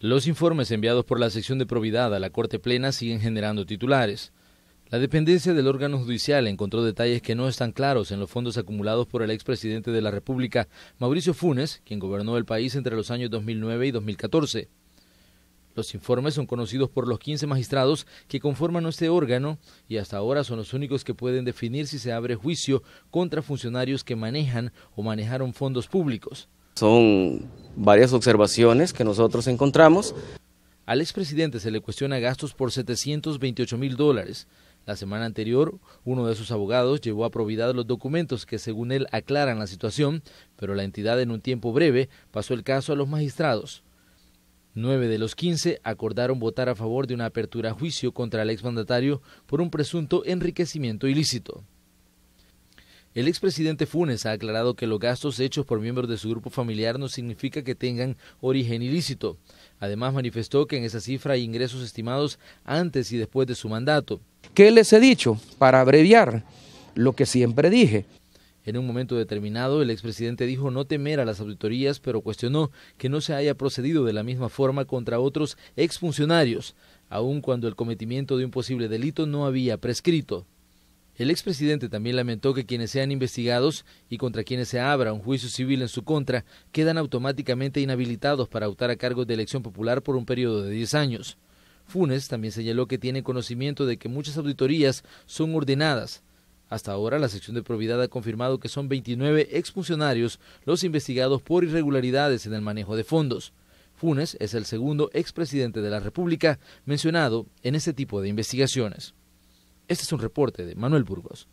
Los informes enviados por la sección de probidad a la Corte Plena siguen generando titulares. La dependencia del órgano judicial encontró detalles que no están claros en los fondos acumulados por el expresidente de la República, Mauricio Funes, quien gobernó el país entre los años 2009 y 2014. Los informes son conocidos por los 15 magistrados que conforman este órgano y hasta ahora son los únicos que pueden definir si se abre juicio contra funcionarios que manejan o manejaron fondos públicos. Son varias observaciones que nosotros encontramos. Al expresidente se le cuestiona gastos por 728 mil dólares. La semana anterior, uno de sus abogados llevó a probidad los documentos que, según él, aclaran la situación, pero la entidad en un tiempo breve pasó el caso a los magistrados. Nueve de los quince acordaron votar a favor de una apertura a juicio contra el exmandatario por un presunto enriquecimiento ilícito. El expresidente Funes ha aclarado que los gastos hechos por miembros de su grupo familiar no significa que tengan origen ilícito. Además, manifestó que en esa cifra hay ingresos estimados antes y después de su mandato. ¿Qué les he dicho? Para abreviar lo que siempre dije. En un momento determinado, el expresidente dijo no temer a las auditorías, pero cuestionó que no se haya procedido de la misma forma contra otros exfuncionarios, aun cuando el cometimiento de un posible delito no había prescrito. El expresidente también lamentó que quienes sean investigados y contra quienes se abra un juicio civil en su contra quedan automáticamente inhabilitados para optar a cargos de elección popular por un periodo de 10 años. Funes también señaló que tiene conocimiento de que muchas auditorías son ordenadas. Hasta ahora, la sección de probidad ha confirmado que son 29 exfuncionarios los investigados por irregularidades en el manejo de fondos. Funes es el segundo expresidente de la República mencionado en este tipo de investigaciones. Este es un reporte de Manuel Burgos.